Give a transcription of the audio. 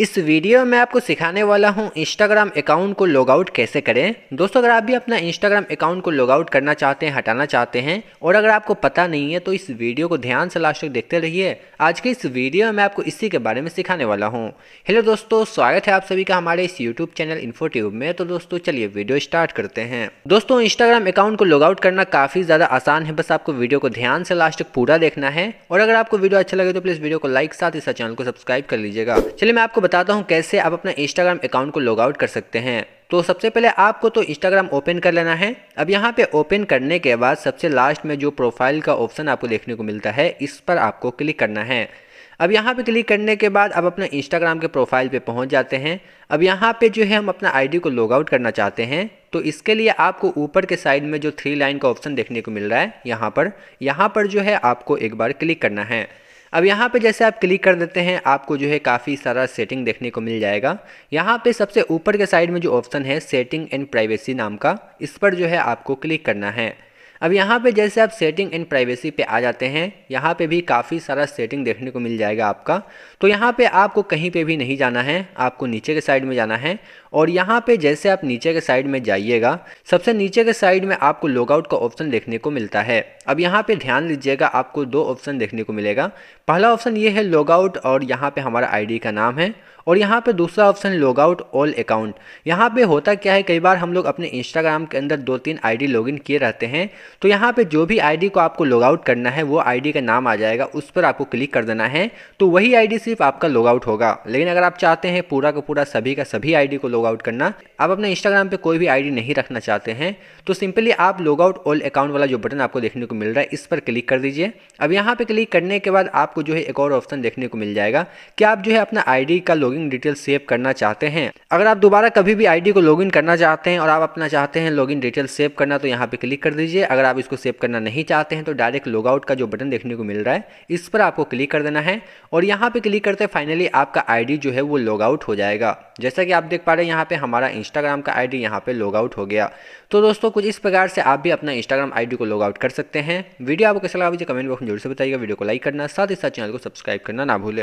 इस वीडियो में आपको सिखाने वाला हूं इंस्टाग्राम अकाउंट को लॉगआउट कैसे करें दोस्तों अगर आप भी अपना इंस्टाग्राम अकाउंट को लॉगआउट करना चाहते हैं हटाना चाहते हैं और अगर आपको पता नहीं है तो इस वीडियो को ध्यान से लास्ट तक देखते रहिए आज के इस वीडियो में आपको इसी के बारे में सिखाने वाला हूँ हेलो दोस्तों स्वागत है आप सभी का हमारे इस यूट्यूब चैनल इन्फोट्यूब में तो दोस्तों चलिए वीडियो स्टार्ट करते हैं दोस्तों इंस्टाग्राम अकाउंट को लॉगआउट करना काफ़ी ज़्यादा आसान है बस आपको वीडियो को ध्यान से लास्ट तक पूरा देखना है और अगर आपको वीडियो अच्छा लगे तो प्लीज़ वीडियो को लाइक साथ ही साथ चैनल को सब्सक्राइब कर लीजिएगा चलिए मैं आपको बताता हूँ कैसे आप अपना इंस्टाग्राम अकाउंट को लॉग आउट कर सकते हैं तो सबसे पहले आपको तो इंस्टाग्राम ओपन कर लेना है अब यहाँ पे ओपन करने के बाद सबसे लास्ट में जो प्रोफाइल का ऑप्शन आपको देखने को मिलता है इस पर आपको क्लिक करना है अब यहाँ पे क्लिक करने के बाद आप अपना इंस्टाग्राम के प्रोफाइल पे पहुँच जाते हैं अब यहाँ पे जो है हम अपना आईडी को लॉग आउट करना चाहते हैं तो इसके लिए आपको ऊपर के साइड में जो थ्री लाइन का ऑप्शन देखने को मिल रहा है यहाँ पर यहाँ पर जो है आपको एक बार क्लिक करना है अब यहाँ पे जैसे आप क्लिक कर देते हैं आपको जो है काफ़ी सारा सेटिंग देखने को मिल जाएगा यहाँ पे सबसे ऊपर के साइड में जो ऑप्शन है सेटिंग एंड प्राइवेसी नाम का इस पर जो है आपको क्लिक करना है अब यहाँ पे जैसे आप सेटिंग एंड प्राइवेसी पे आ जाते हैं यहाँ पे भी काफ़ी सारा सेटिंग देखने को मिल जाएगा आपका तो यहाँ पे आपको कहीं पे भी नहीं जाना है आपको नीचे के साइड में जाना है और यहाँ पे जैसे आप नीचे के साइड में जाइएगा सबसे नीचे के साइड में आपको लॉगआउट का ऑप्शन देखने को मिलता है अब यहाँ पर ध्यान दीजिएगा आपको दो ऑप्शन देखने को मिलेगा पहला ऑप्शन ये है लॉगआउट और यहाँ पर हमारा आई का नाम है और यहाँ पे दूसरा option log out all account यहाँ पे होता क्या है कई बार हम लोग अपने इंस्टाग्राम के अंदर दो तीन आईडी लॉगिन किए रहते हैं तो यहाँ पे जो भी आईडी को आपको लॉग आउट करना है वो आईडी का नाम आ जाएगा उस पर आपको क्लिक कर देना है तो वही आईडी सिर्फ आपका लॉग आउट होगा लेकिन अगर आप चाहते हैं पूरा का पूरा सभी का सभी आई को लॉग आउट करना आप अपने इंस्टाग्राम पर कोई भी आई नहीं रखना चाहते हैं तो सिंपली आप लॉग आउट ऑल अकाउंट वाला जो बटन आपको देखने को मिल रहा है इस पर क्लिक कर दीजिए अब यहाँ पर क्लिक करने के बाद आपको जो है एक और ऑप्शन देखने को मिल जाएगा कि आप जो है अपना आई का लॉग लॉगिन डिटेल सेव करना चाहते हैं अगर आप दोबारा कभी भी आईडी को लॉगिन करना चाहते हैं और आप अपना चाहते हैं लॉगिन डिटेल सेव करना तो यहाँ पे क्लिक कर दीजिए अगर आप इसको सेव करना नहीं चाहते हैं तो डायरेक्ट लॉगआउट का जो बटन देखने को मिल रहा है इस पर आपको क्लिक कर देना है और यहाँ पे क्लिक करते फाइनली आपका आईडी जो है वो लॉगआउट हो जाएगा जैसा कि आप देख पा रहे हैं यहाँ पे हमारा इंस्टाग्राम का आई डी यहाँ पे लॉगआउट हो गया तो दोस्तों कुछ इस प्रकार से आप भी अपना इंस्टाग्राम आई को लॉगआउट कर सकते हैं वीडियो आपको कैसा लगा मुझे कमेंट बॉक्स में जरूर से बताइएगा वीडियो को लाइक करना साथ ही साथ चैनल को सब्सक्राइब करना ना भूलें